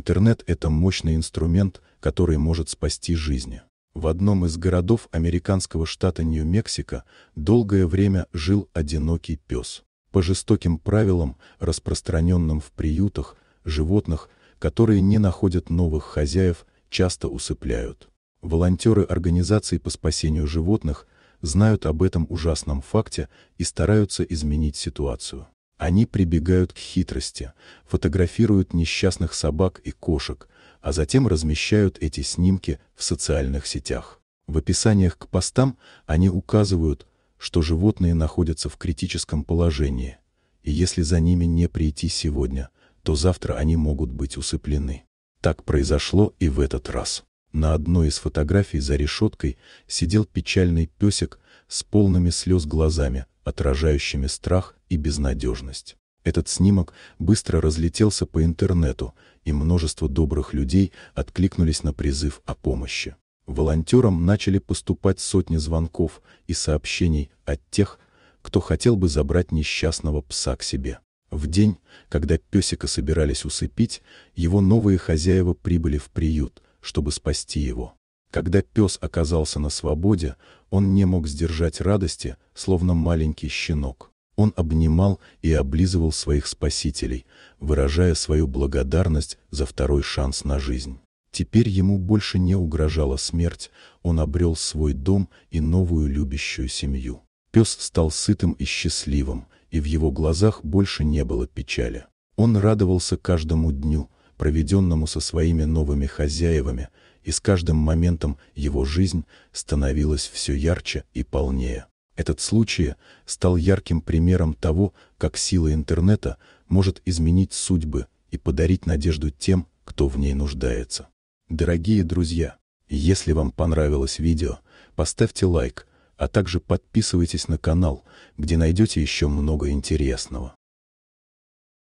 Интернет – это мощный инструмент, который может спасти жизни. В одном из городов американского штата Нью-Мексико долгое время жил одинокий пес. По жестоким правилам, распространенным в приютах, животных, которые не находят новых хозяев, часто усыпляют. Волонтеры организации по спасению животных знают об этом ужасном факте и стараются изменить ситуацию. Они прибегают к хитрости, фотографируют несчастных собак и кошек, а затем размещают эти снимки в социальных сетях. В описаниях к постам они указывают, что животные находятся в критическом положении, и если за ними не прийти сегодня, то завтра они могут быть усыплены. Так произошло и в этот раз. На одной из фотографий за решеткой сидел печальный песик с полными слез глазами, отражающими страх и безнадежность. Этот снимок быстро разлетелся по интернету, и множество добрых людей откликнулись на призыв о помощи. Волонтерам начали поступать сотни звонков и сообщений от тех, кто хотел бы забрать несчастного пса к себе. В день, когда песика собирались усыпить, его новые хозяева прибыли в приют, чтобы спасти его. Когда пес оказался на свободе, он не мог сдержать радости, словно маленький щенок. Он обнимал и облизывал своих спасителей, выражая свою благодарность за второй шанс на жизнь. Теперь ему больше не угрожала смерть, он обрел свой дом и новую любящую семью. Пес стал сытым и счастливым, и в его глазах больше не было печали. Он радовался каждому дню, проведенному со своими новыми хозяевами, и с каждым моментом его жизнь становилась все ярче и полнее. Этот случай стал ярким примером того, как сила интернета может изменить судьбы и подарить надежду тем, кто в ней нуждается. Дорогие друзья, если вам понравилось видео, поставьте лайк, а также подписывайтесь на канал, где найдете еще много интересного.